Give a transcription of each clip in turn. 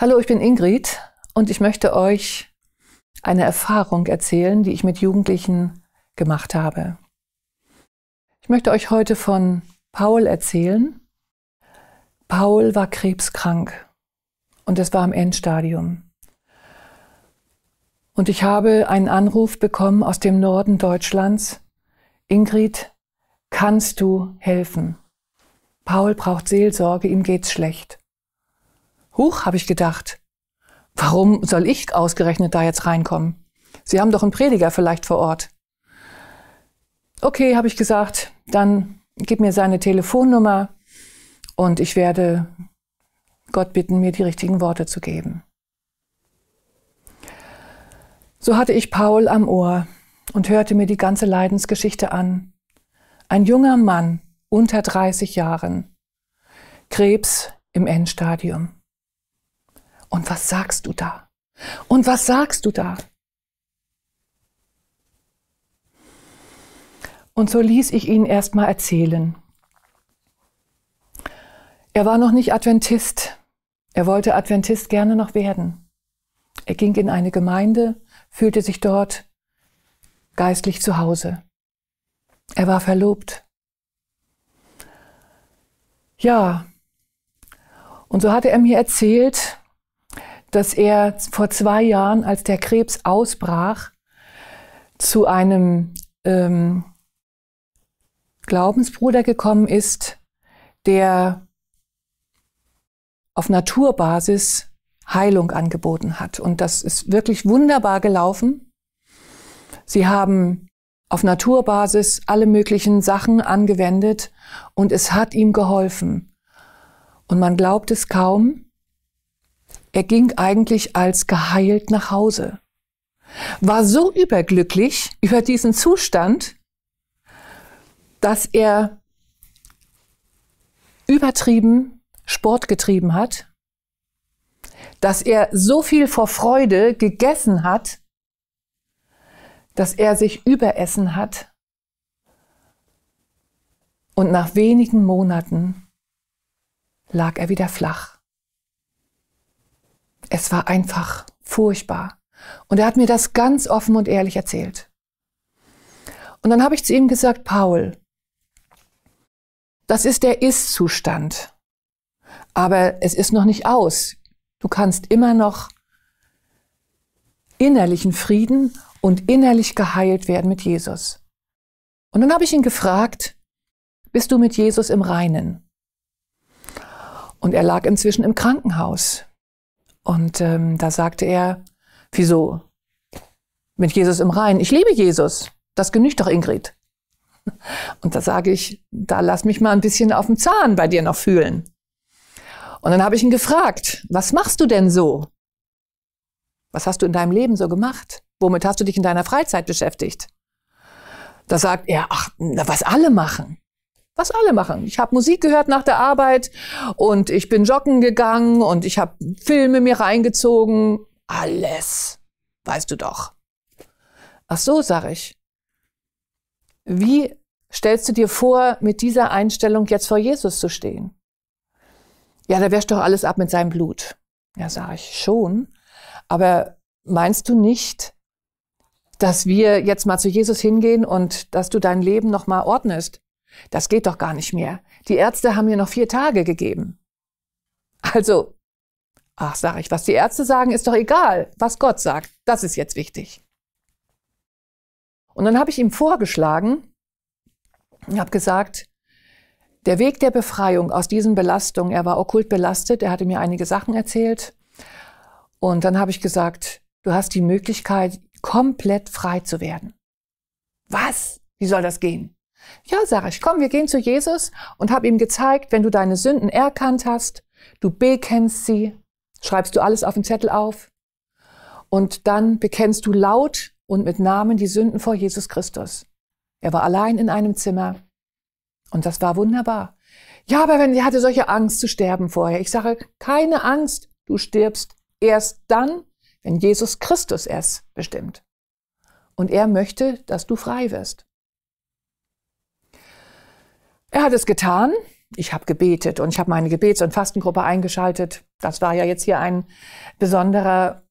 Hallo, ich bin Ingrid und ich möchte euch eine Erfahrung erzählen, die ich mit Jugendlichen gemacht habe. Ich möchte euch heute von Paul erzählen. Paul war krebskrank und es war im Endstadium. Und ich habe einen Anruf bekommen aus dem Norden Deutschlands. Ingrid, kannst du helfen? Paul braucht Seelsorge, ihm geht's schlecht. Huch, habe ich gedacht. Warum soll ich ausgerechnet da jetzt reinkommen? Sie haben doch einen Prediger vielleicht vor Ort. Okay, habe ich gesagt, dann gib mir seine Telefonnummer und ich werde Gott bitten, mir die richtigen Worte zu geben. So hatte ich Paul am Ohr und hörte mir die ganze Leidensgeschichte an. Ein junger Mann unter 30 Jahren, Krebs im Endstadium. Und was sagst du da? Und was sagst du da? Und so ließ ich ihn erstmal erzählen. Er war noch nicht Adventist. Er wollte Adventist gerne noch werden. Er ging in eine Gemeinde, fühlte sich dort geistlich zu Hause. Er war verlobt. Ja, und so hatte er mir erzählt, dass er vor zwei Jahren, als der Krebs ausbrach, zu einem ähm, Glaubensbruder gekommen ist, der auf Naturbasis Heilung angeboten hat. Und das ist wirklich wunderbar gelaufen. Sie haben auf Naturbasis alle möglichen Sachen angewendet und es hat ihm geholfen. Und man glaubt es kaum, er ging eigentlich als geheilt nach Hause, war so überglücklich über diesen Zustand, dass er übertrieben Sport getrieben hat, dass er so viel vor Freude gegessen hat, dass er sich überessen hat und nach wenigen Monaten lag er wieder flach. Es war einfach furchtbar. Und er hat mir das ganz offen und ehrlich erzählt. Und dann habe ich zu ihm gesagt, Paul, das ist der Ist-Zustand. Aber es ist noch nicht aus. Du kannst immer noch innerlichen Frieden und innerlich geheilt werden mit Jesus. Und dann habe ich ihn gefragt, bist du mit Jesus im Reinen? Und er lag inzwischen im Krankenhaus. Und ähm, da sagte er, wieso? Mit Jesus im Rhein. Ich liebe Jesus. Das genügt doch, Ingrid. Und da sage ich, da lass mich mal ein bisschen auf dem Zahn bei dir noch fühlen. Und dann habe ich ihn gefragt, was machst du denn so? Was hast du in deinem Leben so gemacht? Womit hast du dich in deiner Freizeit beschäftigt? Da sagt er, ach, was alle machen was alle machen. Ich habe Musik gehört nach der Arbeit und ich bin joggen gegangen und ich habe Filme mir reingezogen. Alles. Weißt du doch. Ach so, sage ich. Wie stellst du dir vor, mit dieser Einstellung jetzt vor Jesus zu stehen? Ja, da wäscht doch alles ab mit seinem Blut. Ja, sage ich schon. Aber meinst du nicht, dass wir jetzt mal zu Jesus hingehen und dass du dein Leben nochmal ordnest? Das geht doch gar nicht mehr. Die Ärzte haben mir noch vier Tage gegeben. Also, ach, sag ich, was die Ärzte sagen, ist doch egal. Was Gott sagt, das ist jetzt wichtig. Und dann habe ich ihm vorgeschlagen, und habe gesagt, der Weg der Befreiung aus diesen Belastungen, er war okkult belastet, er hatte mir einige Sachen erzählt. Und dann habe ich gesagt, du hast die Möglichkeit, komplett frei zu werden. Was? Wie soll das gehen? Ja, sag ich, komm, wir gehen zu Jesus und hab ihm gezeigt, wenn du deine Sünden erkannt hast, du bekennst sie, schreibst du alles auf den Zettel auf und dann bekennst du laut und mit Namen die Sünden vor Jesus Christus. Er war allein in einem Zimmer und das war wunderbar. Ja, aber wenn er hatte solche Angst zu sterben vorher. Ich sage, keine Angst, du stirbst erst dann, wenn Jesus Christus es bestimmt. Und er möchte, dass du frei wirst. Er hat es getan. Ich habe gebetet und ich habe meine Gebets- und Fastengruppe eingeschaltet. Das war ja jetzt hier ein besonderer,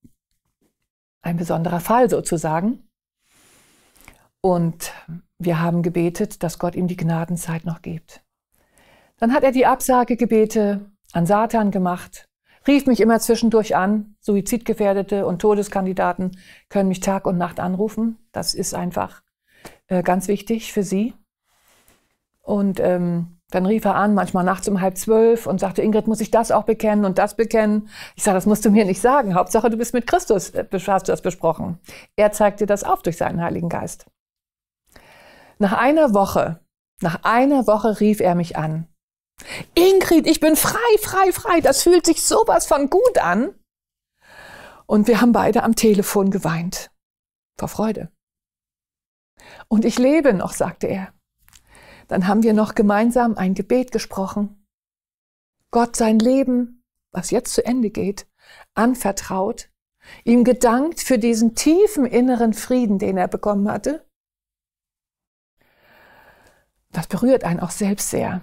ein besonderer Fall sozusagen. Und wir haben gebetet, dass Gott ihm die Gnadenzeit noch gibt. Dann hat er die Absagegebete an Satan gemacht, rief mich immer zwischendurch an. Suizidgefährdete und Todeskandidaten können mich Tag und Nacht anrufen. Das ist einfach äh, ganz wichtig für sie, und ähm, dann rief er an, manchmal nachts um halb zwölf und sagte, Ingrid, muss ich das auch bekennen und das bekennen? Ich sage, das musst du mir nicht sagen. Hauptsache, du bist mit Christus, äh, hast du das besprochen. Er zeigt dir das auf durch seinen Heiligen Geist. Nach einer Woche, nach einer Woche rief er mich an. Ingrid, ich bin frei, frei, frei. Das fühlt sich sowas von gut an. Und wir haben beide am Telefon geweint. Vor Freude. Und ich lebe noch, sagte er. Dann haben wir noch gemeinsam ein Gebet gesprochen. Gott sein Leben, was jetzt zu Ende geht, anvertraut, ihm gedankt für diesen tiefen inneren Frieden, den er bekommen hatte. Das berührt einen auch selbst sehr.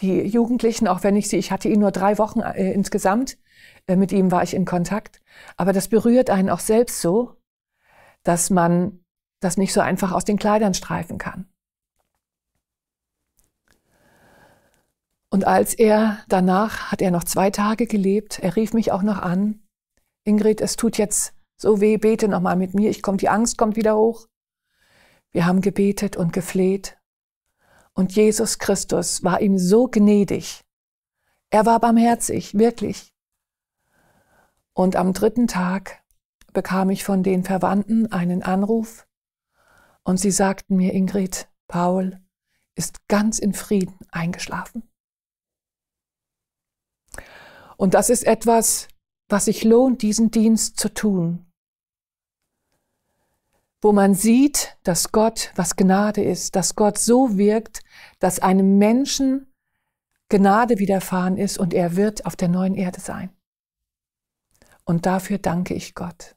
Die Jugendlichen, auch wenn ich sie, ich hatte ihn nur drei Wochen äh, insgesamt, äh, mit ihm war ich in Kontakt, aber das berührt einen auch selbst so, dass man das nicht so einfach aus den Kleidern streifen kann. Und als er danach hat er noch zwei Tage gelebt, er rief mich auch noch an. Ingrid, es tut jetzt so weh, bete nochmal mit mir. Ich komme, die Angst kommt wieder hoch. Wir haben gebetet und gefleht. Und Jesus Christus war ihm so gnädig. Er war barmherzig, wirklich. Und am dritten Tag bekam ich von den Verwandten einen Anruf und sie sagten mir, Ingrid, Paul ist ganz in Frieden eingeschlafen. Und das ist etwas, was sich lohnt, diesen Dienst zu tun. Wo man sieht, dass Gott, was Gnade ist, dass Gott so wirkt, dass einem Menschen Gnade widerfahren ist und er wird auf der neuen Erde sein. Und dafür danke ich Gott.